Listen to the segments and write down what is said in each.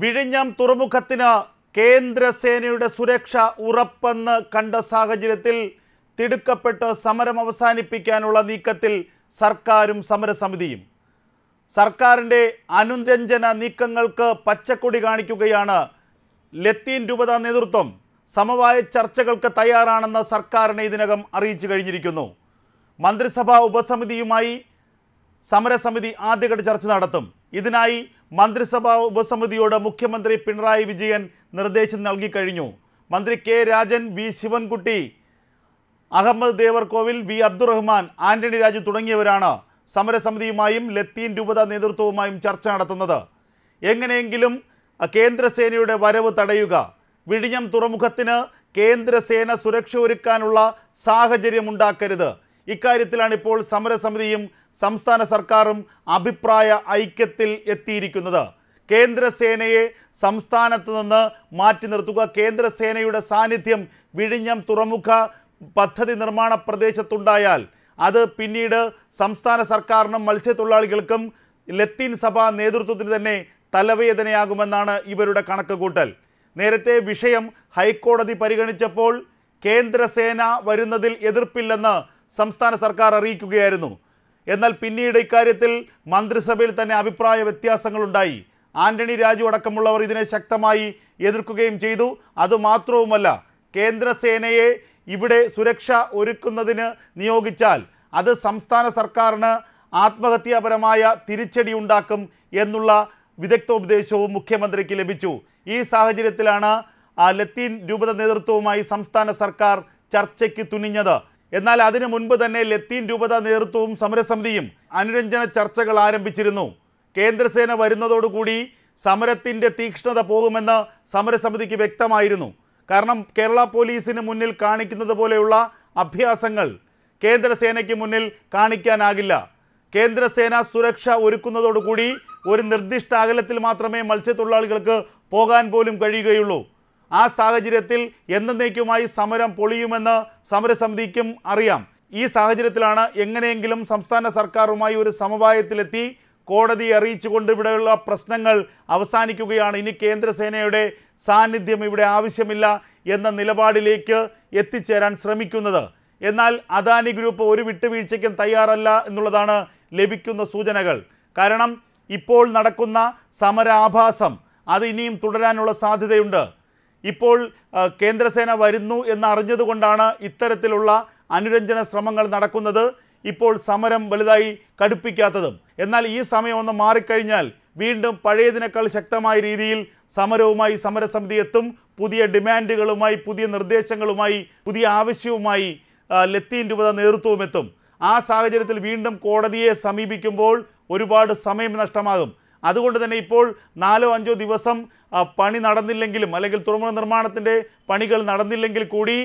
വിഴിഞ്ഞം തുറമുഖത്തിന് കേന്ദ്രസേനയുടെ സുരക്ഷ ഉറപ്പെന്ന് കണ്ട സാഹചര്യത്തിൽ തിടുക്കപ്പെട്ട് സമരം അവസാനിപ്പിക്കാനുള്ള നീക്കത്തിൽ സർക്കാരും സമരസമിതിയും സർക്കാരിൻ്റെ അനുരഞ്ജന നീക്കങ്ങൾക്ക് പച്ചക്കൊടി കാണിക്കുകയാണ് ലത്തീൻ രൂപത നേതൃത്വം സമവായ ചർച്ചകൾക്ക് തയ്യാറാണെന്ന് സർക്കാരിനെ ഇതിനകം അറിയിച്ചു കഴിഞ്ഞിരിക്കുന്നു മന്ത്രിസഭാ ഉപസമിതിയുമായി സമരസമിതി ആദ്യഘട്ട ചർച്ച നടത്തും ഇതിനായി മന്ത്രിസഭാ ഉപസമിതിയോട് മുഖ്യമന്ത്രി പിണറായി വിജയൻ നിർദ്ദേശം നൽകിക്കഴിഞ്ഞു മന്ത്രി K Rajan V Sivankutty Ahammed Devarkovil V Abdurahman Antony Raju തുടങ്ങിയവരാണ് സമരസമിതിയുമായും ലത്തീൻ രൂപത നേതൃത്വവുമായും ചർച്ച നടത്തുന്നത് എങ്ങനെയെങ്കിലും കേന്ദ്രസേനയുടെ വരവ് തടയുക വിഴിഞ്ഞം തുറമുഖത്തിന് കേന്ദ്രസേന സുരക്ഷ ഒരുക്കാനുള്ള സാഹചര്യമുണ്ടാക്കരുത് ഇക്കാര്യത്തിലാണ് ഇപ്പോൾ സമരസമിതിയും സംസ്ഥാന സർക്കാരും അഭിപ്രായ ഐക്യത്തിൽ എത്തിയിരിക്കുന്നത് കേന്ദ്രസേനയെ സംസ്ഥാനത്ത് നിന്ന് മാറ്റി നിർത്തുക കേന്ദ്രസേനയുടെ സാന്നിധ്യം വിഴിഞ്ഞം തുറമുഖ പദ്ധതി നിർമ്മാണ പ്രദേശത്തുണ്ടായാൽ അത് പിന്നീട് സംസ്ഥാന സർക്കാരിനും മത്സ്യത്തൊഴിലാളികൾക്കും ലത്തീൻ സഭ നേതൃത്വത്തിന് തന്നെ തലവേദനയാകുമെന്നാണ് ഇവരുടെ കണക്കുകൂട്ടൽ നേരത്തെ വിഷയം ഹൈക്കോടതി പരിഗണിച്ചപ്പോൾ കേന്ദ്രസേന വരുന്നതിൽ എതിർപ്പില്ലെന്ന് സംസ്ഥാന സർക്കാർ അറിയിക്കുകയായിരുന്നു എന്നാൽ പിന്നീട് ഇക്കാര്യത്തിൽ മന്ത്രിസഭയിൽ തന്നെ അഭിപ്രായ വ്യത്യാസങ്ങളുണ്ടായി ആന്റണി രാജു അടക്കമുള്ളവർ ഇതിനെ ശക്തമായി എതിർക്കുകയും ചെയ്തു അതുമാത്രവുമല്ല കേന്ദ്രസേനയെ ഇവിടെ സുരക്ഷ ഒരുക്കുന്നതിന് നിയോഗിച്ചാൽ അത് സംസ്ഥാന സർക്കാരിന് ആത്മഹത്യാപരമായ തിരിച്ചടി ഉണ്ടാക്കും എന്നുള്ള വിദഗ്ധോപദേശവും മുഖ്യമന്ത്രിക്ക് ലഭിച്ചു ഈ സാഹചര്യത്തിലാണ് ലത്തീൻ രൂപത നേതൃത്വവുമായി സംസ്ഥാന സർക്കാർ ചർച്ചയ്ക്ക് തുനിഞ്ഞത് എന്നാൽ അതിനു മുൻപ് തന്നെ ലത്തീൻ രൂപത നേതൃത്വവും സമരസമിതിയും അനുരഞ്ജന ചർച്ചകൾ ആരംഭിച്ചിരുന്നു കേന്ദ്രസേന വരുന്നതോടുകൂടി സമരത്തിൻ്റെ തീക്ഷ്ണത പോകുമെന്ന് സമരസമിതിക്ക് വ്യക്തമായിരുന്നു കാരണം കേരള പോലീസിന് മുന്നിൽ കാണിക്കുന്നത് പോലെയുള്ള അഭ്യാസങ്ങൾ കേന്ദ്രസേനയ്ക്ക് മുന്നിൽ കാണിക്കാനാകില്ല കേന്ദ്രസേന സുരക്ഷ ഒരുക്കുന്നതോടുകൂടി ഒരു നിർദ്ദിഷ്ട അകലത്തിൽ മാത്രമേ മത്സ്യത്തൊഴിലാളികൾക്ക് പോകാൻ പോലും കഴിയുകയുള്ളൂ ആ സാഹചര്യത്തിൽ എന്നേക്കുമായി സമരം പൊളിയുമെന്ന് സമരസമിതിക്കും അറിയാം ഈ സാഹചര്യത്തിലാണ് എങ്ങനെയെങ്കിലും സംസ്ഥാന സർക്കാരുമായി ഒരു സമവായത്തിലെത്തി അറിയിച്ചു കൊണ്ട് ഇവിടെയുള്ള പ്രശ്നങ്ങൾ അവസാനിക്കുകയാണ് ഇനി കേന്ദ്രസേനയുടെ സാന്നിധ്യം ഇവിടെ ആവശ്യമില്ല എന്ന നിലപാടിലേക്ക് എത്തിച്ചേരാൻ ശ്രമിക്കുന്നത് എന്നാൽ അദാനി ഗ്രൂപ്പ് ഒരു വിട്ടുവീഴ്ചയ്ക്കും തയ്യാറല്ല എന്നുള്ളതാണ് ലഭിക്കുന്ന സൂചനകൾ കാരണം ഇപ്പോൾ നടക്കുന്ന സമരാഭാസം അത് ഇനിയും തുടരാനുള്ള സാധ്യതയുണ്ട് ഇപ്പോൾ കേന്ദ്രസേന വരുന്നു എന്ന് അറിഞ്ഞതുകൊണ്ടാണ് ഇത്തരത്തിലുള്ള അനുരഞ്ജന ശ്രമങ്ങൾ നടക്കുന്നത് ഇപ്പോൾ സമരം വലുതായി കടുപ്പിക്കാത്തതും എന്നാൽ ഈ സമയം ഒന്ന് മാറിക്കഴിഞ്ഞാൽ വീണ്ടും പഴയതിനേക്കാൾ ശക്തമായ രീതിയിൽ സമരവുമായി സമരസമിതി എത്തും പുതിയ ഡിമാൻഡുകളുമായി പുതിയ നിർദ്ദേശങ്ങളുമായി പുതിയ ആവശ്യവുമായി ലത്തീൻ രൂപത നേതൃത്വവും എത്തും ആ സാഹചര്യത്തിൽ വീണ്ടും കോടതിയെ സമീപിക്കുമ്പോൾ ഒരുപാട് സമയം നഷ്ടമാകും അതുകൊണ്ട് തന്നെ ഇപ്പോൾ നാലോ അഞ്ചോ ദിവസം പണി നടന്നില്ലെങ്കിലും അല്ലെങ്കിൽ തുറമുഖ നിർമ്മാണത്തിൻ്റെ പണികൾ നടന്നില്ലെങ്കിൽ കൂടി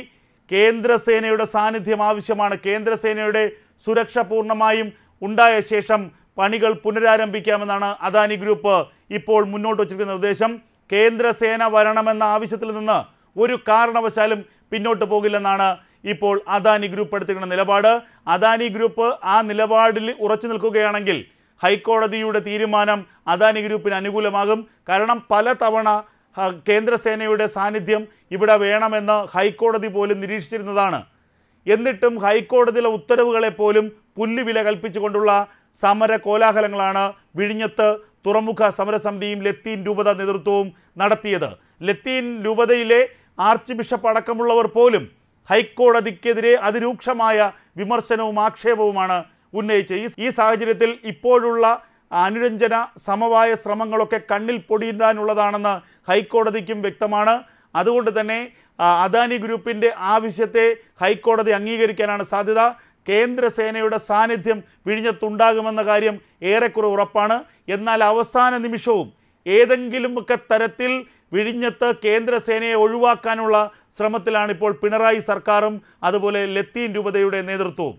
കേന്ദ്രസേനയുടെ സാന്നിധ്യം ആവശ്യമാണ് കേന്ദ്രസേനയുടെ സുരക്ഷ പൂർണ്ണമായും ഉണ്ടായ ശേഷം പണികൾ പുനരാരംഭിക്കാമെന്നാണ് അദാനി ഗ്രൂപ്പ് ഇപ്പോൾ മുന്നോട്ട് വച്ചിരിക്കുന്ന നിർദ്ദേശം കേന്ദ്രസേന വരണമെന്ന ആവശ്യത്തിൽ നിന്ന് ഒരു കാരണവശാലും പിന്നോട്ട് പോകില്ലെന്നാണ് ഇപ്പോൾ അദാനി ഗ്രൂപ്പ് എടുത്തിരിക്കുന്ന നിലപാട് അദാനി ഗ്രൂപ്പ് ആ നിലപാടിൽ ഉറച്ചു നിൽക്കുകയാണെങ്കിൽ ഹൈക്കോടതിയുടെ തീരുമാനം അദാനി ഗ്രൂപ്പിന് അനുകൂലമാകും കാരണം പല തവണ കേന്ദ്രസേനയുടെ സാന്നിധ്യം ഇവിടെ വേണമെന്ന് ഹൈക്കോടതി പോലും നിരീക്ഷിച്ചിരുന്നതാണ് എന്നിട്ടും ഹൈക്കോടതിയിലെ ഉത്തരവുകളെ പോലും പുല്ലുവില കൽപ്പിച്ചുകൊണ്ടുള്ള സമര കോലാഹലങ്ങളാണ് വിഴിഞ്ഞത്ത് തുറമുഖ സമരസമിതിയും ലത്തീൻ രൂപത നേതൃത്വവും നടത്തിയത് ലത്തീൻ രൂപതയിലെ ആർച്ച് ബിഷപ്പ് അടക്കമുള്ളവർ പോലും ഹൈക്കോടതിക്കെതിരെ അതിരൂക്ഷമായ വിമർശനവും ആക്ഷേപവുമാണ് ഉന്നയിച്ച് ഈ സാഹചര്യത്തിൽ ഇപ്പോഴുള്ള അനുരഞ്ജന സമവായ ശ്രമങ്ങളൊക്കെ കണ്ണിൽ പൊടിയിടാനുള്ളതാണെന്ന് ഹൈക്കോടതിക്കും വ്യക്തമാണ് അതുകൊണ്ട് തന്നെ അദാനി ഗ്രൂപ്പിൻ്റെ ആവശ്യത്തെ ഹൈക്കോടതി അംഗീകരിക്കാനാണ് സാധ്യത കേന്ദ്രസേനയുടെ സാന്നിധ്യം വിഴിഞ്ഞത്തുണ്ടാകുമെന്ന കാര്യം ഏറെക്കുറെ ഉറപ്പാണ് എന്നാൽ അവസാന നിമിഷവും ഏതെങ്കിലുമൊക്കെ തരത്തിൽ വിഴിഞ്ഞത്ത് കേന്ദ്രസേനയെ ഒഴിവാക്കാനുള്ള ശ്രമത്തിലാണിപ്പോൾ പിണറായി സർക്കാരും അതുപോലെ ലത്തീൻ രൂപതയുടെ നേതൃത്വവും